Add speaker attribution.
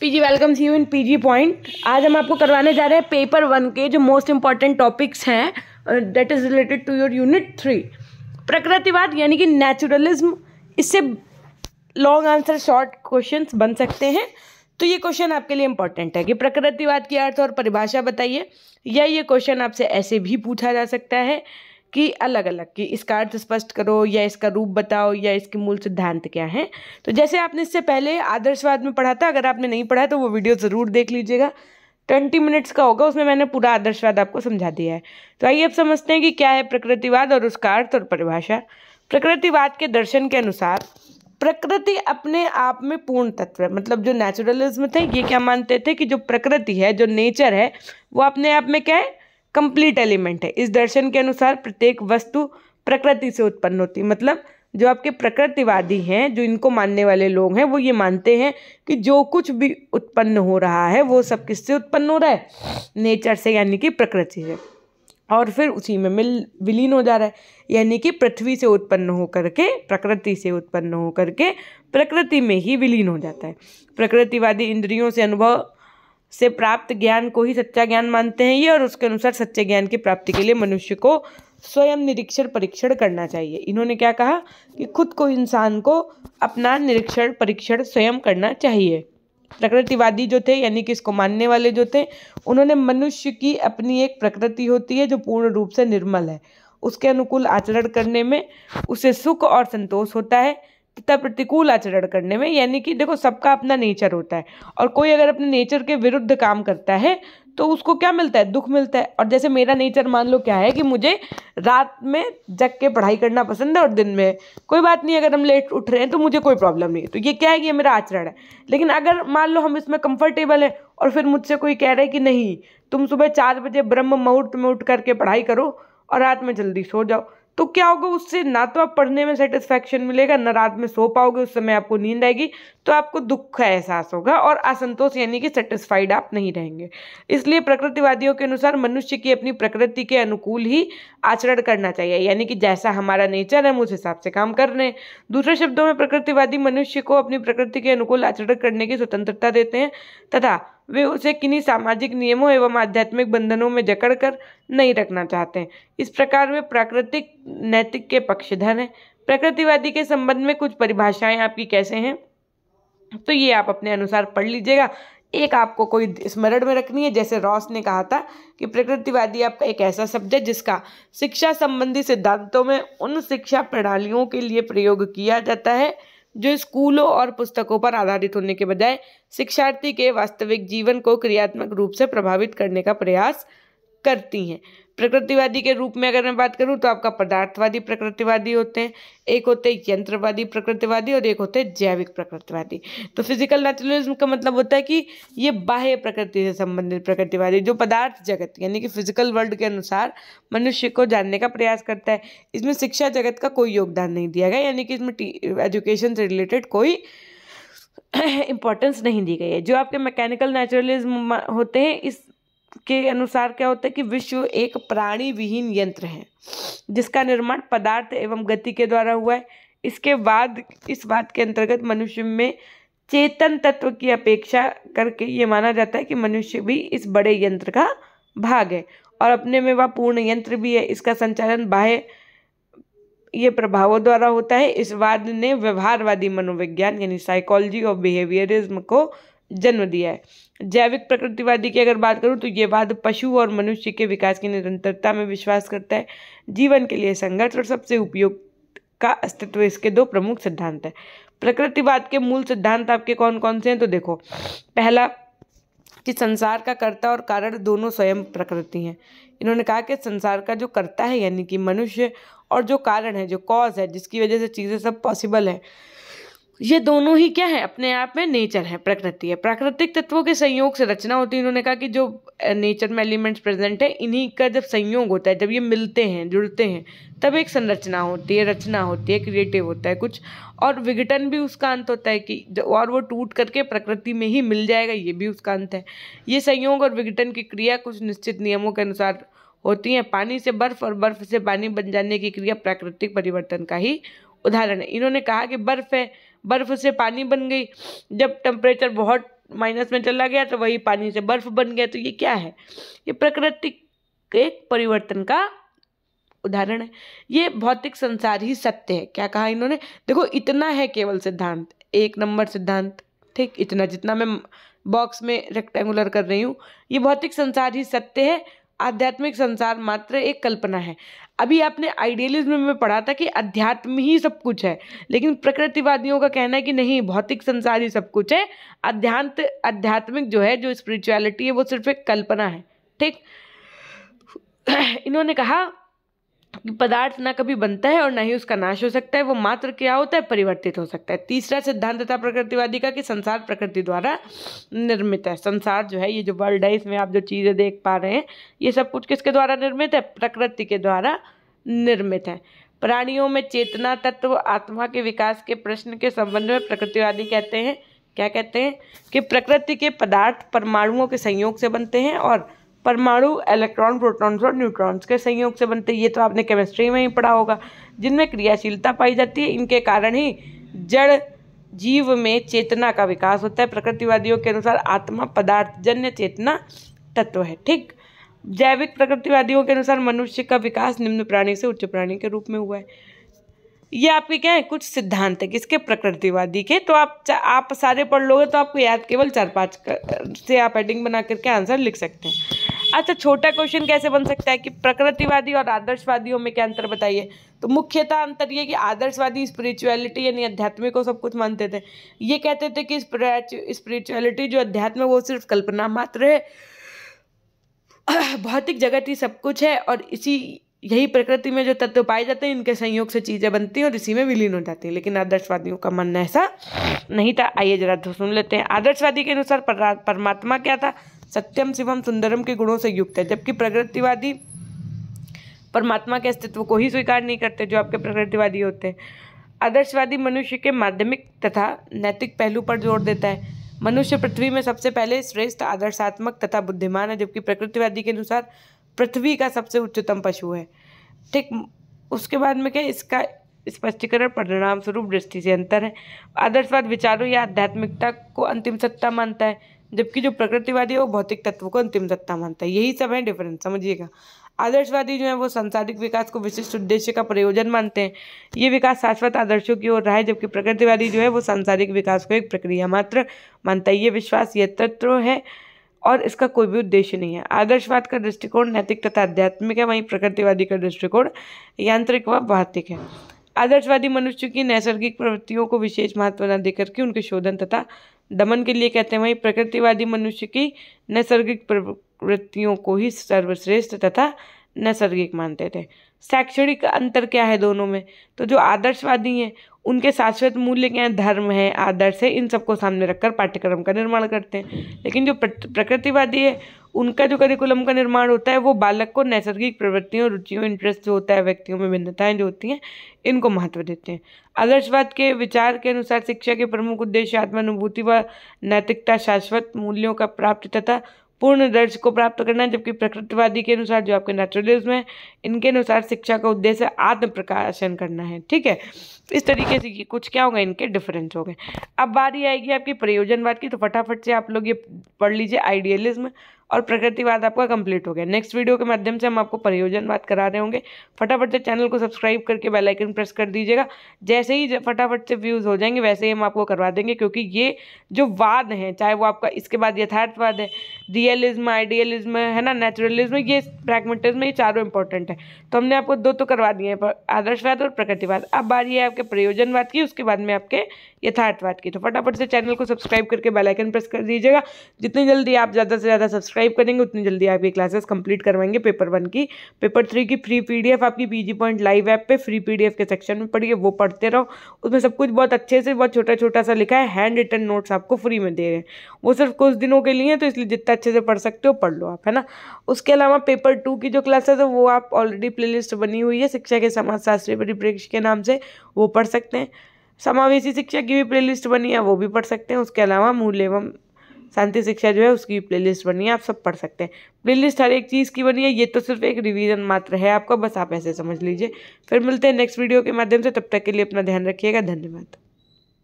Speaker 1: PG welcome see you in PG point आज हम आपको करवाने जा रहे हैं पेपर वन के जो मोस्ट इम्पॉर्टेंट टॉपिक्स हैं that is related to your unit three प्रकृतिवाद यानी कि नेचुरलिज्म इससे लॉन्ग आंसर शॉर्ट क्वेश्चंस बन सकते हैं तो ये क्वेश्चन आपके लिए इंपॉर्टेंट है कि प्रकृतिवाद की अर्थ और परिभाषा बताइए या ये क्वेश्चन आपसे ऐसे भी पूछा जा सकता है कि अलग अलग कि इसका अर्थ स्पष्ट करो या इसका रूप बताओ या इसके मूल सिद्धांत क्या हैं तो जैसे आपने इससे पहले आदर्शवाद में पढ़ा था अगर आपने नहीं पढ़ा तो वो वीडियो ज़रूर देख लीजिएगा ट्वेंटी मिनट्स का होगा उसमें मैंने पूरा आदर्शवाद आपको समझा दिया है तो आइए अब समझते हैं कि क्या है प्रकृतिवाद और उसका अर्थ और परिभाषा प्रकृतिवाद के दर्शन के अनुसार प्रकृति अपने आप में पूर्ण तत्व है मतलब जो नेचुरलिज्म थे ये क्या मानते थे कि जो प्रकृति है जो नेचर है वो अपने आप में क्या है कंप्लीट एलिमेंट है इस दर्शन के अनुसार प्रत्येक वस्तु प्रकृति से उत्पन्न होती मतलब जो आपके प्रकृतिवादी हैं जो इनको मानने वाले लोग हैं वो ये मानते हैं कि जो कुछ भी उत्पन्न हो रहा है वो सब किससे उत्पन्न हो रहा है नेचर से यानी कि प्रकृति से और फिर उसी में मिल विलीन हो जा रहा है यानी कि पृथ्वी से उत्पन्न हो करके प्रकृति से उत्पन्न हो करके प्रकृति में ही विलीन हो जाता है प्रकृतिवादी इंद्रियों से अनुभव से प्राप्त ज्ञान को ही सच्चा ज्ञान मानते हैं ये और उसके अनुसार सच्चे ज्ञान की प्राप्ति के लिए मनुष्य को स्वयं निरीक्षण परीक्षण करना चाहिए इन्होंने क्या कहा कि खुद को इंसान को अपना निरीक्षण परीक्षण स्वयं करना चाहिए प्रकृतिवादी जो थे यानी कि इसको मानने वाले जो थे उन्होंने मनुष्य की अपनी एक प्रकृति होती है जो पूर्ण रूप से निर्मल है उसके अनुकूल आचरण करने में उसे सुख और संतोष होता है तथा प्रतिकूल आचरण करने में यानी कि देखो सबका अपना नेचर होता है और कोई अगर अपने नेचर के विरुद्ध काम करता है तो उसको क्या मिलता है दुख मिलता है और जैसे मेरा नेचर मान लो क्या है कि मुझे रात में जग के पढ़ाई करना पसंद है और दिन में कोई बात नहीं अगर हम लेट उठ रहे हैं तो मुझे कोई प्रॉब्लम नहीं है तो ये क्या है ये मेरा आचरण है लेकिन अगर मान लो हम इसमें कंफर्टेबल हैं और फिर मुझसे कोई कह रहा है कि नहीं तुम सुबह चार बजे ब्रह्म मुहूर्त में उठ करके पढ़ाई करो और रात में जल्दी सो जाओ तो क्या होगा उससे ना तो आप पढ़ने में सेटिस्फेक्शन मिलेगा ना रात में सो पाओगे उस समय आपको नींद आएगी तो आपको दुख का एहसास होगा और असंतोष यानी कि सेटिस्फाइड आप नहीं रहेंगे इसलिए प्रकृतिवादियों के अनुसार मनुष्य की अपनी प्रकृति के अनुकूल ही आचरण करना चाहिए यानी कि जैसा हमारा नेचर है उस हिसाब से काम कर रहे हैं दूसरे शब्दों में प्रकृतिवादी मनुष्य को अपनी प्रकृति के अनुकूल आचरण करने की स्वतंत्रता देते हैं तथा वे उसे किन्हीं सामाजिक नियमों एवं आध्यात्मिक बंधनों में जकड़ कर नहीं रखना चाहते हैं इस प्रकार वे प्राकृतिक नैतिक के पक्षधर हैं प्रकृतिवादी के संबंध में कुछ परिभाषाएं आपकी कैसे हैं तो ये आप अपने अनुसार पढ़ लीजिएगा एक आपको कोई स्मरण में रखनी है जैसे रॉस ने कहा था कि प्रकृतिवादी आपका एक ऐसा शब्द है जिसका शिक्षा संबंधी सिद्धांतों में उन शिक्षा प्रणालियों के लिए प्रयोग किया जाता है जो स्कूलों और पुस्तकों पर आधारित होने के बजाय शिक्षार्थी के वास्तविक जीवन को क्रियात्मक रूप से प्रभावित करने का प्रयास करती हैं प्रकृतिवादी के रूप में अगर मैं बात करूँ तो आपका पदार्थवादी प्रकृतिवादी होते हैं एक होते हैं यंत्रवादी प्रकृतिवादी और एक होते हैं जैविक प्रकृतिवादी तो फिजिकल नेचुरलिज्म का मतलब होता है कि ये बाह्य प्रकृति से संबंधित प्रकृतिवादी जो पदार्थ जगत यानी कि फिजिकल वर्ल्ड के अनुसार मनुष्य को जानने का प्रयास करता है इसमें शिक्षा जगत का कोई योगदान नहीं दिया गया यानी कि इसमें एजुकेशन से रिलेटेड कोई इम्पोर्टेंस नहीं दी गई है जो आपके मैकेनिकल नेचुरलिज्म होते हैं इस के अनुसार क्या होता है कि विश्व एक प्राणी विहीन यंत्र है जिसका निर्माण पदार्थ एवं गति के द्वारा हुआ है इसके बाद इस बात के अंतर्गत मनुष्य में चेतन तत्व की अपेक्षा करके ये माना जाता है कि मनुष्य भी इस बड़े यंत्र का भाग है और अपने में वह पूर्ण यंत्र भी है इसका संचालन बाह्य ये प्रभावों द्वारा होता है इस वाद ने व्यवहारवादी मनोविज्ञान यानी साइकोलॉजी और बिहेवियरिज्म को जन्म दिया है जैविक प्रकृतिवादी की अगर बात करूँ तो ये वाद पशु और मनुष्य के विकास की निरंतरता में विश्वास करता है जीवन के लिए संघर्ष और सबसे उपयोग का अस्तित्व इसके दो प्रमुख सिद्धांत है प्रकृतिवाद के मूल सिद्धांत आपके कौन कौन से हैं तो देखो पहला कि संसार का कर्ता और कारण दोनों स्वयं प्रकृति हैं इन्होंने कहा कि संसार का जो कर्ता है यानी कि मनुष्य और जो कारण है जो कॉज है जिसकी वजह से चीज़ें सब पॉसिबल है ये दोनों ही क्या है अपने आप में नेचर है प्रकृति है प्राकृतिक तत्वों के संयोग से रचना होती है इन्होंने कहा कि जो नेचर में एलिमेंट्स प्रेजेंट है इन्हीं का जब संयोग होता है जब ये मिलते हैं जुड़ते हैं तब एक संरचना होती है रचना होती है क्रिएटिव होता है कुछ और विघटन भी उसका अंत होता है कि और वो टूट करके प्रकृति में ही मिल जाएगा ये भी उसका अंत है ये संयोग और विघटन की क्रिया कुछ निश्चित नियमों के अनुसार होती है पानी से बर्फ और बर्फ से पानी बन जाने की क्रिया प्राकृतिक परिवर्तन का ही उदाहरण है इन्होंने कहा कि बर्फ है बर्फ़ से पानी बन गई जब टेम्परेचर बहुत माइनस में चला गया तो वही पानी से बर्फ़ बन गया तो ये क्या है ये प्रकृति के परिवर्तन का उदाहरण है ये भौतिक संसार ही सत्य है क्या कहा इन्होंने देखो इतना है केवल सिद्धांत एक नंबर सिद्धांत ठीक इतना जितना मैं बॉक्स में रेक्टेंगुलर कर रही हूँ ये भौतिक संसार ही सत्य है आध्यात्मिक संसार मात्र एक कल्पना है अभी आपने आइडियलिज्म में पढ़ा था कि अध्यात्म ही सब कुछ है लेकिन प्रकृतिवादियों का कहना है कि नहीं भौतिक संसार ही सब कुछ है अध्यांत आध्यात्मिक जो है जो स्पिरिचुअलिटी है वो सिर्फ एक कल्पना है ठीक इन्होंने कहा पदार्थ ना कभी बनता है और ना ही उसका नाश हो सकता है वो मात्र क्या होता है परिवर्तित हो सकता है तीसरा सिद्धांत था प्रकृतिवादी का कि संसार प्रकृति द्वारा निर्मित है संसार जो है ये जो वर्ल्ड है इसमें आप जो चीज़ें देख पा रहे हैं ये सब कुछ किसके द्वारा निर्मित है प्रकृति के द्वारा निर्मित है प्राणियों में चेतना तत्व आत्मा के विकास के प्रश्न के संबंध में प्रकृतिवादी कहते हैं क्या कहते हैं कि प्रकृति के पदार्थ परमाणुओं के संयोग से बनते हैं और परमाणु इलेक्ट्रॉन प्रोटॉन्स और न्यूट्रॉन्स के संयोग से बनते हैं ये तो आपने केमिस्ट्री में ही पढ़ा होगा जिनमें क्रियाशीलता पाई जाती है इनके कारण ही जड़ जीव में चेतना का विकास होता है प्रकृतिवादियों के अनुसार आत्मा पदार्थ जन्य चेतना तत्व है ठीक जैविक प्रकृतिवादियों के अनुसार मनुष्य का विकास निम्न प्राणी से उच्च प्राणी के रूप में हुआ है ये आपके क्या है कुछ सिद्धांत है किसके प्रकृतिवादी के तो आप आप सारे पढ़ लोगे तो आपको याद केवल चार पाँच से आप हेडिंग बना करके आंसर लिख सकते हैं अच्छा छोटा क्वेश्चन कैसे बन सकता है कि प्रकृतिवादी और आदर्शवादियों में क्या अंतर बताइए तो मुख्यतः अंतर ये कि आदर्शवादी स्पिरिचुअलिटी यानी अध्यात्मिक को सब कुछ मानते थे ये कहते थे कि स्पिरिचुअलिटी जो अध्यात्म वो सिर्फ कल्पना मात्र है भौतिक जगत ही सब कुछ है और इसी यही प्रकृति में जो तत्व पाए जाते हैं इनके संयोग से चीज़ें बनती हैं और इसी में विलीन हो जाती हैं लेकिन आदर्शवादियों का मन ऐसा नहीं था आइए जरा सुन लेते हैं आदर्शवादी के अनुसार परमात्मा क्या था सत्यम शिवम सुंदरम के गुणों से युक्त है जबकि प्रगतिवादी परमात्मा के अस्तित्व को ही स्वीकार नहीं करते जो आपके प्रकृतिवादी होते हैं आदर्शवादी मनुष्य के माध्यमिक तथा नैतिक पहलू पर जोर देता है मनुष्य पृथ्वी में सबसे पहले श्रेष्ठ आदर्शात्मक तथा बुद्धिमान है जबकि प्रकृतिवादी के अनुसार पृथ्वी का सबसे उच्चतम पशु है ठीक उसके बाद में क्या इसका स्पष्टीकरण परिणाम स्वरूप दृष्टि से अंतर है आदर्शवाद विचारों या आध्यात्मिकता को अंतिम सत्ता मानता है जबकि जो प्रकृतिवादी है वो भौतिक तत्व को अंतिम सत्ता मानता है यही सब है डिफरेंस समझिएगा आदर्शवादी जो है वो सांसारिक विकास को विशिष्ट उद्देश्य का प्रयोजन मानते हैं ये विकास शाश्वत आदर्शों की ओर रहा है जबकि प्रकृतिवादी जो है वो सांसारिक विकास को एक प्रक्रिया मात्र मानता है ये विश्वास ये तत्व है और इसका कोई भी उद्देश्य नहीं है आदर्शवाद का दृष्टिकोण नैतिक तथा आध्यात्मिक है वहीं प्रकृतिवादी का दृष्टिकोण यांत्रिक व भौतिक है आदर्शवादी मनुष्य की नैसर्गिक प्रवृत्तियों को विशेष महत्व न देकर के उनके शोधन तथा दमन के लिए कहते हैं वहीं प्रकृतिवादी मनुष्य की नैसर्गिक प्रवृत्तियों को ही सर्वश्रेष्ठ तथा नैसर्गिक मानते थे शैक्षणिक अंतर क्या है दोनों में तो जो आदर्शवादी हैं उनके शाश्वत मूल्य क्या हैं धर्म है आदर्श है इन सबको सामने रखकर पाठ्यक्रम का निर्माण करते हैं लेकिन जो प्रकृतिवादी है उनका जो करिकुलम का निर्माण होता है वो बालक को नैसर्गिक प्रवृत्तियों रुचियों इंटरेस्ट जो होता है व्यक्तियों में भिन्नताएं जो होती हैं इनको महत्व देते हैं आदर्शवाद के विचार के अनुसार शिक्षा के प्रमुख उद्देश्य आत्मानुभूति व नैतिकता शाश्वत मूल्यों का प्राप्ति तथा पूर्ण दर्ज को प्राप्त करना है जबकि प्रकृतिवादी के अनुसार जो आपके नेचुरलिज्म है इनके अनुसार शिक्षा का उद्देश्य आत्म प्रकाशन करना है ठीक है इस तरीके से ये कुछ क्या होगा इनके डिफरेंस हो गए अब बारी आएगी आपकी प्रयोजनवाद की तो फटाफट से आप लोग ये पढ़ लीजिए आइडियलिज्म और प्रकृतिवाद आपका कंप्लीट हो गया नेक्स्ट वीडियो के माध्यम से हम आपको प्रयोजनवाद करा रहे होंगे फटाफट से चैनल को सब्सक्राइब करके बेल आइकन प्रेस कर दीजिएगा जैसे ही फटाफट से व्यूज़ हो जाएंगे वैसे ही हम आपको करवा देंगे क्योंकि ये जो वाद हैं चाहे वो आपका इसके बाद यथार्थवाद है रियलिज्म आइडियलिज्म है ना नेचुरलिज्म ये प्रैग्मेटिज्म ये चारों इंपॉर्टेंट है तो हमने आपको दो तो करवा दिए हैं आदर्शवाद और प्रकृतिवाद अब बारी है आपके प्रयोजनवाद की उसके बाद में आपके यथार्थवाद की तो फटाफट से चैनल को सब्सक्राइब करके बेलाइकन प्रेस कर दीजिएगा जितनी जल्दी आप ज़्यादा से ज़्यादा सब्सक्राइब करेंगे उतनी जल्दी आप ये क्लासेस कंप्लीट करवाएंगे पेपर वन की पेपर थ्री की फ्री पी आपकी पी पॉइंट लाइव ऐप पर फ्री पी के सेक्शन में पढ़िए वो पढ़ते रहो उसमें सब कुछ बहुत अच्छे से बहुत छोटा छोटा सा लिखा है हैंड रिटर्न नोट्स आपको फ्री में दे रहे हैं वो सिर्फ कुछ दिनों के लिए तो इसलिए जितना अच्छे से पढ़ सकते हो पढ़ लो आप है ना उसके अलावा पेपर टू की जो क्लासेस है वो आप ऑलरेडी प्लेलिस्ट बनी हुई है शिक्षा के समाजशास्त्री परिप्रेक्ष्य के नाम से वो पढ़ सकते हैं समावेशी शिक्षा की भी प्लेलिस्ट बनी है वो भी पढ़ सकते हैं उसके अलावा मूल एवं शांति शिक्षा जो है उसकी प्ले लिस्ट बनी है आप सब पढ़ सकते हैं प्ले लिस्ट हर एक चीज़ की बनी है ये तो सिर्फ एक रिवीजन मात्र है आपका बस आप ऐसे समझ लीजिए फिर मिलते हैं नेक्स्ट वीडियो के माध्यम से तब तक के लिए अपना ध्यान रखिएगा धन्यवाद